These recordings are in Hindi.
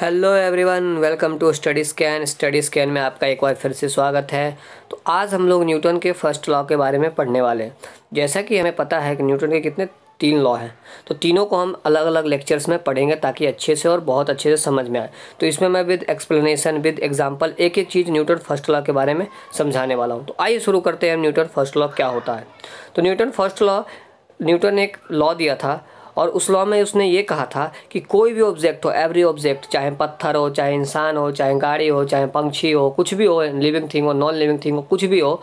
hello everyone welcome to study scan study scan में आपका एक बार फिर से स्वागत है तो आज हम लोग न्यूटन के फर्स्ट लॉ के बारे में पढ़ने वाले हैं जैसा कि हमें पता है कि न्यूटन के कितने तीन लॉ हैं तो तीनों को हम अलग अलग लेक्चर्स में पढ़ेंगे ताकि अच्छे से और बहुत अच्छे से समझ में आए तो इसमें मैं विद एक्सप्लेनेशन विद एग्जाम्पल एक एक चीज़ न्यूटन फर्स्ट लॉ के बारे में समझाने वाला हूँ तो आइए शुरू करते हैं न्यूटन फर्स्ट लॉ क्या होता है तो न्यूटन फर्स्ट लॉ न्यूटन एक लॉ दिया था और उस लॉ में उसने ये कहा था कि कोई भी ऑब्जेक्ट हो एवरी ऑब्जेक्ट चाहे पत्थर हो चाहे इंसान हो चाहे गाड़ी हो चाहे पंक्षी हो कुछ भी हो लिविंग थिंग हो नॉन लिविंग थिंग हो कुछ भी हो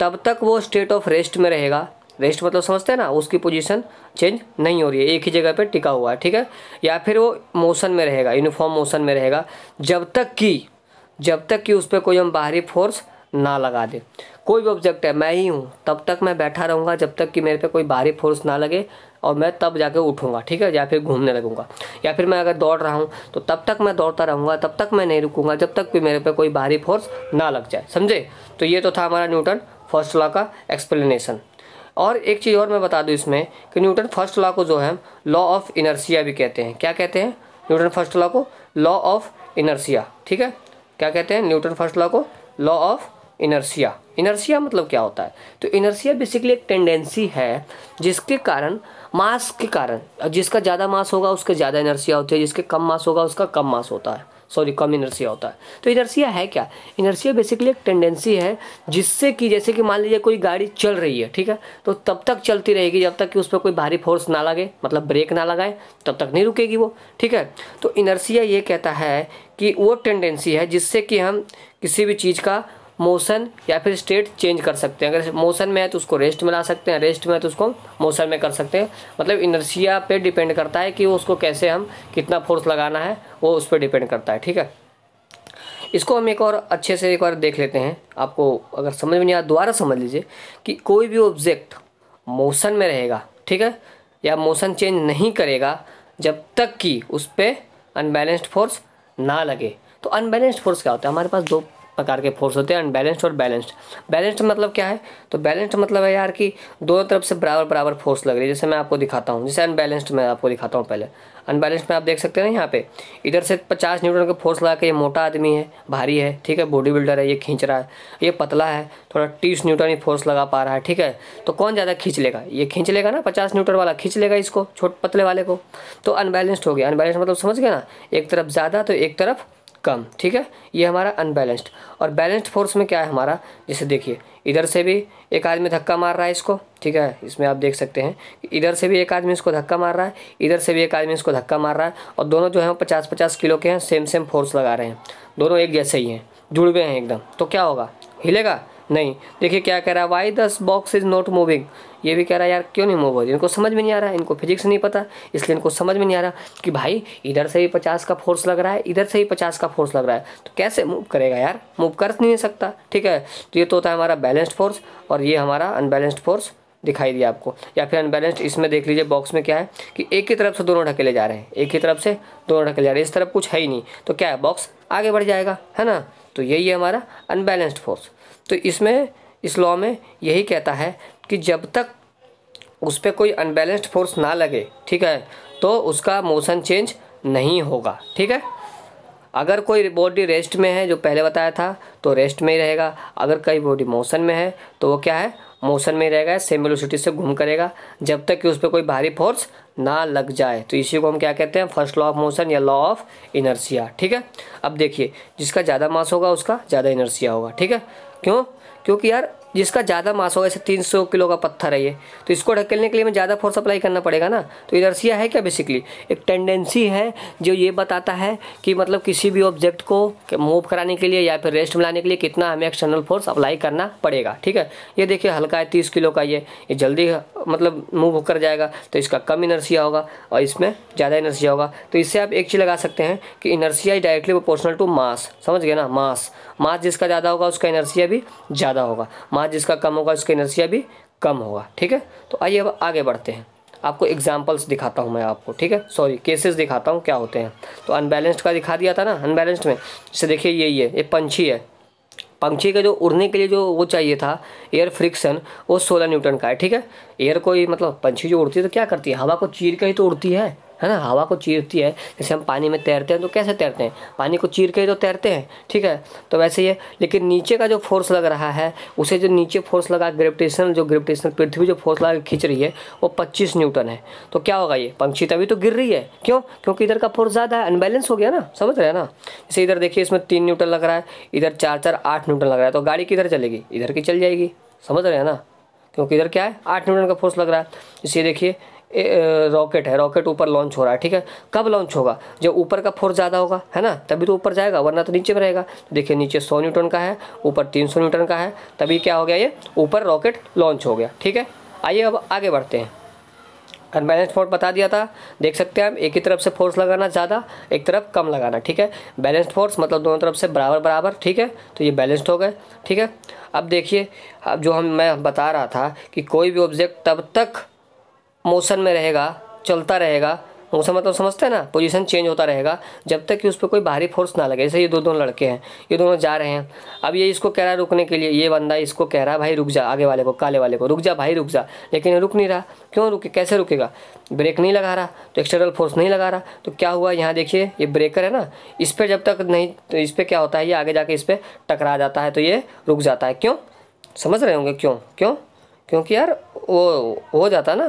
तब तक वो स्टेट ऑफ रेस्ट में रहेगा रेस्ट मतलब समझते हैं ना उसकी पोजीशन चेंज नहीं हो रही है एक ही जगह पर टिका हुआ है ठीक है या फिर वो मोशन में रहेगा यूनिफॉर्म मोशन में रहेगा जब तक कि जब तक कि उस पर कोई हम बाहरी फोर्स ना लगा दे कोई भी ऑब्जेक्ट है मैं ही हूँ तब तक मैं बैठा रहूँगा जब तक कि मेरे पे कोई भारी फोर्स ना लगे और मैं तब जाके उठूँगा ठीक है या फिर घूमने लगूंगा या फिर मैं अगर दौड़ रहा हूँ तो तब तक मैं दौड़ता रहूँगा तब तक मैं नहीं रुकूँगा जब तक भी मेरे पे कोई भारी फोर्स ना लग जाए समझे तो ये तो था हमारा न्यूटन फर्स्ट लॉ का एक्सप्लेनेशन और एक चीज़ और मैं बता दूँ इसमें कि न्यूटन फर्स्ट लॉ को जो है लॉ ऑफ इनर्सिया भी कहते हैं क्या कहते हैं न्यूटन फर्स्ट लॉ को लॉ ऑफ इनर्सिया ठीक है क्या कहते हैं न्यूटन फर्स्ट लॉ को लॉ ऑफ इनर्सिया इनर्सिया मतलब क्या होता है तो इनर्सिया बेसिकली एक टेंडेंसी है जिसके कारण मास के कारण जिसका ज़्यादा मास होगा उसका ज़्यादा इनर्सिया होती है जिसके कम मास होगा उसका कम मास होता है सॉरी कम इनर्सिया होता है तो इनर्सिया है क्या इनर्सिया बेसिकली एक टेंडेंसी है जिससे कि जैसे कि मान लीजिए कोई गाड़ी चल रही है ठीक है तो तब तक चलती रहेगी जब तक कि उस पर कोई भारी फोर्स ना लगे मतलब ब्रेक ना लगाए तब तक नहीं रुकेगी वो ठीक है तो इनर्सिया ये कहता है कि वो टेंडेंसी है जिससे कि हम किसी भी चीज़ का मोशन या फिर स्टेट चेंज कर सकते हैं अगर मोशन में है तो उसको रेस्ट में ला सकते हैं रेस्ट में है तो उसको मोशन में कर सकते हैं मतलब इनर्सिया पे डिपेंड करता है कि उसको कैसे हम कितना फोर्स लगाना है वो उस पर डिपेंड करता है ठीक है इसको हम एक और अच्छे से एक बार देख लेते हैं आपको अगर समझ में नहीं आया दोबारा समझ लीजिए कि कोई भी ऑब्जेक्ट मोशन में रहेगा ठीक है या मोशन चेंज नहीं करेगा जब तक कि उस पर अनबैलेंस्ड फोर्स ना लगे तो अनबैलेंस्ड फोर्स क्या होता है हमारे पास दो प्रकार के फोर्स होते हैं अनबैलेंस्ड और बैलेंस्ड बैलेंस्ड मतलब क्या है तो बैलेंस्ड मतलब है यार कि दोनों तरफ से बराबर बराबर फोर्स लग रही है जैसे मैं आपको दिखाता हूँ जैसे अनबैलेंस्ड मैं आपको दिखाता हूँ पहले अनबैलेंस्ड में आप देख सकते हैं यहाँ पे इधर से पचास न्यूटन का फोर्स लगा के ये मोटा आदमी है भारी है ठीक है बॉडी बिल्डर है ये खींच रहा है ये पतला है थोड़ा तीस न्यूटन ही फोर्स लगा पा रहा है ठीक है तो कौन ज़्यादा खींच लेगा ये खींच लेगा ना पचास न्यूटन वाला खींच लेगा इसको छोट पतले वाले को तो अनबैलेंस्ड हो गया अनबैलेंस मतलब समझ गया ना एक तरफ ज़्यादा तो एक तरफ कम ठीक है ये हमारा अनबैलेंस्ड और बैलेंस्ड फोर्स में क्या है हमारा जैसे देखिए इधर से भी एक आदमी धक्का मार रहा है इसको ठीक है इसमें आप देख सकते हैं इधर से भी एक आदमी इसको धक्का मार रहा है इधर से भी एक आदमी इसको धक्का मार रहा है और दोनों जो है वो पचास पचास किलो के हैं सेम सेम फोर्स लगा रहे हैं दोनों एक जैसे ही हैं जुड़ हुए हैं एकदम तो क्या होगा हिलेगा नहीं देखिए क्या कह रहा है वाई दस बॉक्स इज नॉट मूविंग ये भी कह रहा है यार क्यों नहीं मूव हो रही इनको समझ में नहीं आ रहा है इनको फिजिक्स नहीं पता इसलिए इनको समझ में नहीं आ रहा कि भाई इधर से भी पचास का फोर्स लग रहा है इधर से ही पचास का फोर्स लग रहा है तो कैसे मूव करेगा यार मूव कर नहीं सकता ठीक है तो ये तो होता है हमारा बैलेंस्ड फोर्स और ये हमारा अनबैलेंस्ड फोर्स दिखाई दिया आपको या फिर अनबैलेंस्ड इसमें देख लीजिए बॉक्स में क्या है कि एक ही तरफ से दोनों ढकेले जा रहे हैं एक ही तरफ से दोनों ढकेले जा रहे हैं इस तरफ कुछ है ही नहीं तो क्या है बॉक्स आगे बढ़ जाएगा है ना तो यही है हमारा अनबैलेंस्ड फोर्स तो इसमें इस लॉ में यही कहता है कि जब तक उस पर कोई अनबैलेंस्ड फोर्स ना लगे ठीक है तो उसका मोशन चेंज नहीं होगा ठीक है अगर कोई बॉडी रेस्ट में है जो पहले बताया था तो रेस्ट में ही रहेगा अगर कोई बॉडी मोशन में है तो वो क्या है मोशन में रहेगा सेम वेलोसिटी से घूम करेगा जब तक कि उस पर कोई भारी फोर्स ना लग जाए तो इसी को हम क्या कहते हैं फर्स्ट लॉ ऑफ मोशन या लॉ ऑफ इनर्सिया ठीक है अब देखिए जिसका ज़्यादा मास होगा उसका ज़्यादा इनर्सिया होगा ठीक है क्यों क्योंकि यार जिसका ज़्यादा मास होगा जैसे तीन सौ किलो का पत्थर है ये तो इसको ढकेलने के लिए हमें ज़्यादा फोर्स अप्लाई करना पड़ेगा ना तो इनर्सिया है क्या बेसिकली एक टेंडेंसी है जो ये बताता है कि मतलब किसी भी ऑब्जेक्ट को मूव कराने के लिए या फिर रेस्ट में लाने के लिए कितना हमें एक्सटर्नल फोर्स अप्लाई करना पड़ेगा ठीक है ये देखिए हल्का है तीस किलो का ये ये जल्दी मतलब मूव होकर जाएगा तो इसका कम इनर्सिया होगा और इसमें ज़्यादा इनर्सिया होगा तो इससे आप एक चीज़ लगा सकते हैं कि inertia directly proportional to mass समझ गए ना मास मास जिसका ज़्यादा होगा उसका इनर्सिया भी ज़्यादा होगा मास जिसका कम होगा उसका इनर्सिया भी कम होगा ठीक है तो आइए अब आगे बढ़ते हैं आपको एग्जाम्पल्स दिखाता हूँ मैं आपको ठीक है सॉरी केसेस दिखाता हूँ क्या होते हैं तो अनबैलेंस्ड का दिखा दिया था ना अनबैलेंस्ड में जैसे देखिए ये ये ये पंछी है पंछी का जो उड़ने के लिए जो वो चाहिए था एयर फ्रिक्शन वो सोलह न्यूटन का है ठीक है एयर कोई मतलब पंछी जो उड़ती है तो क्या करती है हवा को चीर के ही तो उड़ती है है ना हवा को चीरती है जैसे हम पानी में तैरते हैं तो कैसे तैरते हैं पानी को चीर के ही तो तैरते हैं ठीक है तो वैसे ही लेकिन नीचे का जो फोर्स लग रहा है उसे जो नीचे फोर्स लगा ग्रेविटेशन जो ग्रेविटेशनल पृथ्वी जो फोर्स लगा खींच रही है वो पच्चीस न्यूटन है तो क्या होगा ये पंक्षी तभी तो गिर रही है क्यों क्योंकि इधर का फोर्स ज़्यादा है अनबैलेंस हो गया ना समझ रहे हैं ना जैसे इधर देखिए इसमें तीन न्यूटन लग रहा है इधर चार चार आठ न्यूटन लग रहा है तो गाड़ी किधर चलेगी इधर की चल जाएगी समझ रहे हैं ना क्योंकि इधर क्या है आठ न्यूटन का फोर्स लग रहा है इसलिए देखिए रॉकेट है रॉकेट ऊपर लॉन्च हो रहा है ठीक है कब लॉन्च होगा जब ऊपर का फोर्स ज़्यादा होगा है ना तभी तो ऊपर जाएगा वरना तो नीचे में रहेगा देखिए नीचे सौ न्यूटन का है ऊपर तीन सौ न्यूटन का है तभी क्या हो गया ये ऊपर रॉकेट लॉन्च हो गया ठीक है आइए अब आगे बढ़ते हैं अनबैलेंस फोर्स बता दिया था देख सकते हैं हम एक ही तरफ से फोर्स लगाना ज़्यादा एक तरफ कम लगाना ठीक है बैलेंस्ड फोर्स मतलब दोनों तरफ से बराबर बराबर ठीक है तो ये बैलेंस्ड हो गए ठीक है अब देखिए अब जो हम मैं बता रहा था कि कोई भी ऑब्जेक्ट तब तक मोशन में रहेगा चलता रहेगा मोशन मतलब समझते हैं ना पोजीशन चेंज होता रहेगा जब तक कि उस पर कोई बाहरी फोर्स ना लगे जैसे ये दो दोनों लड़के हैं ये दोनों जा रहे हैं अब ये इसको कह रहा है रुकने के लिए ये बंदा इसको कह रहा है भाई रुक जा आगे वाले को काले वाले को रुक जा भाई रुक जा लेकिन रुक नहीं रहा क्यों रुके कैसे रुकेगा ब्रेक नहीं लगा रहा तो एक्सटर्नल फोर्स नहीं लगा रहा तो क्या हुआ यहाँ देखिए ये ब्रेकर है ना इस पर जब तक नहीं तो इस पर क्या होता है ये आगे जाके इस पर टकरा जाता है तो ये रुक जाता है क्यों समझ रहे होंगे क्यों क्यों क्योंकि यार वो हो जाता ना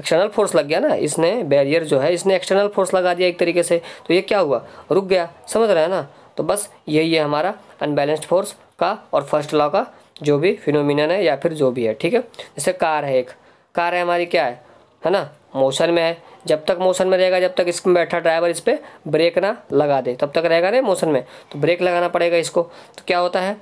एक्सटर्नल फोर्स लग गया ना इसने बैरियर जो है इसने एक्सटर्नल फोर्स लगा दिया एक तरीके से तो ये क्या हुआ रुक गया समझ रहे हैं ना तो बस यही है हमारा अनबैलेंस्ड फोर्स का और फर्स्ट लॉ का जो भी फिनोमिनन है या फिर जो भी है ठीक है जैसे कार है एक कार है हमारी क्या है है ना मोशन में है जब तक मोशन में रहेगा जब तक इसमें बैठा ड्राइवर इस पर ब्रेक ना लगा दे तब तक रहेगा ना मोशन में तो ब्रेक लगाना पड़ेगा इसको तो क्या होता है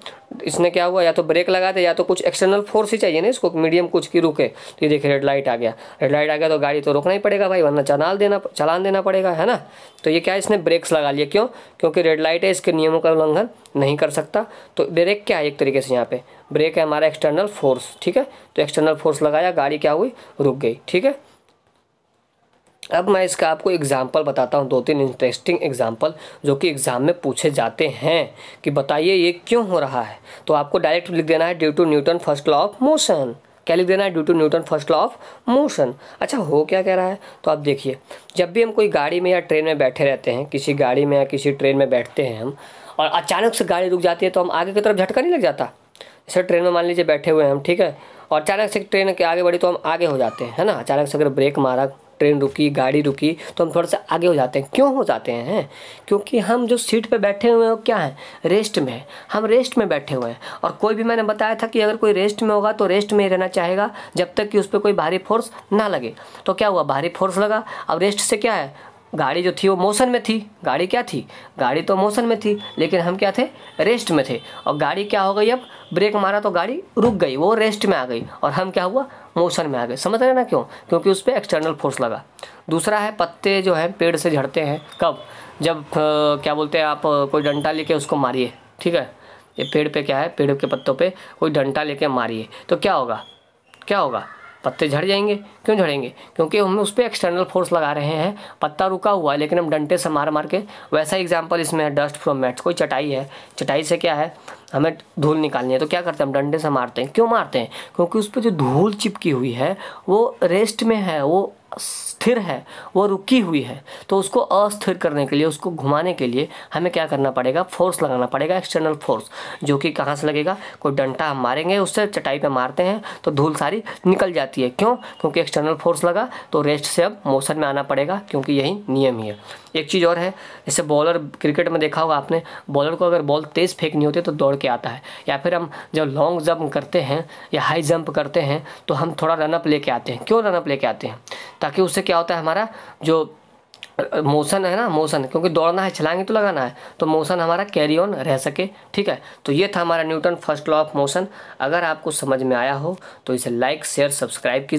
इसने क्या हुआ या तो ब्रेक लगा दे या तो कुछ एक्सटर्नल फोर्स ही चाहिए ना इसको मीडियम कुछ की रुके तो ये देखिए रेड लाइट आ गया रेड लाइट आ गया तो गाड़ी तो रोकना ही पड़ेगा भाई वरना चलान देना चलान देना पड़ेगा है ना तो ये क्या इसने ब्रेक्स लगा लिया क्यों क्योंकि रेड लाइट है इसके नियमों का उल्लंघन नहीं कर सकता तो ब्रेक क्या है एक तरीके से यहाँ पे ब्रेक है हमारा एक्सटर्नल फोर्स ठीक है तो एक्सटर्नल फोर्स लगाया गाड़ी क्या हुई रुक गई ठीक है अब मैं इसका आपको एग्जाम्पल बताता हूँ दो तीन इंटरेस्टिंग एग्जाम्पल जो कि एग्ज़ाम में पूछे जाते हैं कि बताइए ये क्यों हो रहा है तो आपको डायरेक्ट लिख देना है due to Newton first law of motion क्या लिख देना है due to Newton first law of motion अच्छा हो क्या कह रहा है तो आप देखिए जब भी हम कोई गाड़ी में या ट्रेन में बैठे रहते हैं किसी गाड़ी में या किसी ट्रेन में बैठते हैं हम और अचानक से गाड़ी रुक जाती है तो हम आगे की तरफ झटका नहीं लग जाता सर ट्रेन में मान लीजिए बैठे हुए हैं हम ठीक है और अचानक से ट्रेन के आगे बढ़ी तो हम आगे हो जाते हैं है ना अचानक से अगर ब्रेक मारा ट्रेन रुकी गाड़ी रुकी तो हम थोड़ा सा आगे हो जाते हैं क्यों हो जाते हैं क्योंकि हम जो सीट पर बैठे हुए हैं क्या है रेस्ट में हम रेस्ट में बैठे हुए हैं और कोई भी मैंने बताया था कि अगर कोई रेस्ट में होगा तो रेस्ट में ही रहना चाहेगा जब तक कि उस पर कोई भारी फोर्स ना लगे तो क्या हुआ भारी फोर्स लगा अब रेस्ट से क्या है गाड़ी जो थी वो मोशन में थी गाड़ी क्या थी गाड़ी तो मोशन में थी लेकिन हम क्या थे रेस्ट में थे और गाड़ी क्या हो गई अब ब्रेक मारा तो गाड़ी रुक गई वो रेस्ट में आ गई और हम क्या हुआ मोशन में आ गए समझ रहे ना क्यों क्योंकि उस पर एक्सटर्नल फोर्स लगा दूसरा है पत्ते जो है पेड़ से झड़ते हैं कब जब क्या बोलते हैं आप कोई डंटा लेके उसको मारिए ठीक है ये पेड़ पे क्या है पेड़ के पत्तों पे कोई डंटा लेके मारिए तो क्या होगा क्या होगा पत्ते झड़ जाएंगे क्यों झड़ेंगे क्योंकि हम उस पर एक्सटर्नल फोर्स लगा रहे हैं पत्ता रुका हुआ है लेकिन हम डंटे से मार मार के वैसा एग्जाम्पल इसमें है डस्ट फ्रॉम मैट्स कोई चटाई है चटाई से क्या है हमें धूल निकालनी है तो क्या करते हैं हम डंडे से मारते हैं क्यों मारते हैं क्योंकि उस पर जो धूल चिपकी हुई है वो रेस्ट में है वो स्थिर है वो रुकी हुई है तो उसको अस्थिर करने के लिए उसको घुमाने के लिए हमें क्या करना पड़ेगा फोर्स लगाना पड़ेगा एक्सटर्नल फोर्स जो कि कहाँ से लगेगा कोई डंटा हम मारेंगे उससे चटाई पे मारते हैं तो धूल सारी निकल जाती है क्यों क्योंकि एक्सटर्नल फोर्स लगा तो रेस्ट से अब मोशन में आना पड़ेगा क्योंकि यही नियम ही है एक चीज़ और है जैसे बॉलर क्रिकेट में देखा होगा आपने बॉलर को अगर बॉल तेज़ फेंकनी होती है तो दौड़ के आता है या फिर हम जब लॉन्ग जंप करते हैं या हाई जंप करते हैं तो हम थोड़ा रनअप लेके आते हैं क्यों रनअप लेके आते हैं ताकि उससे क्या होता है हमारा जो मोशन है ना मोशन क्योंकि दौड़ना है छलांगे तो लगाना है तो मोशन हमारा कैरी ऑन रह सके ठीक है तो ये था हमारा Newton first law of motion अगर आपको समझ में आया हो तो इसे लाइक शेयर सब्सक्राइब कीजिए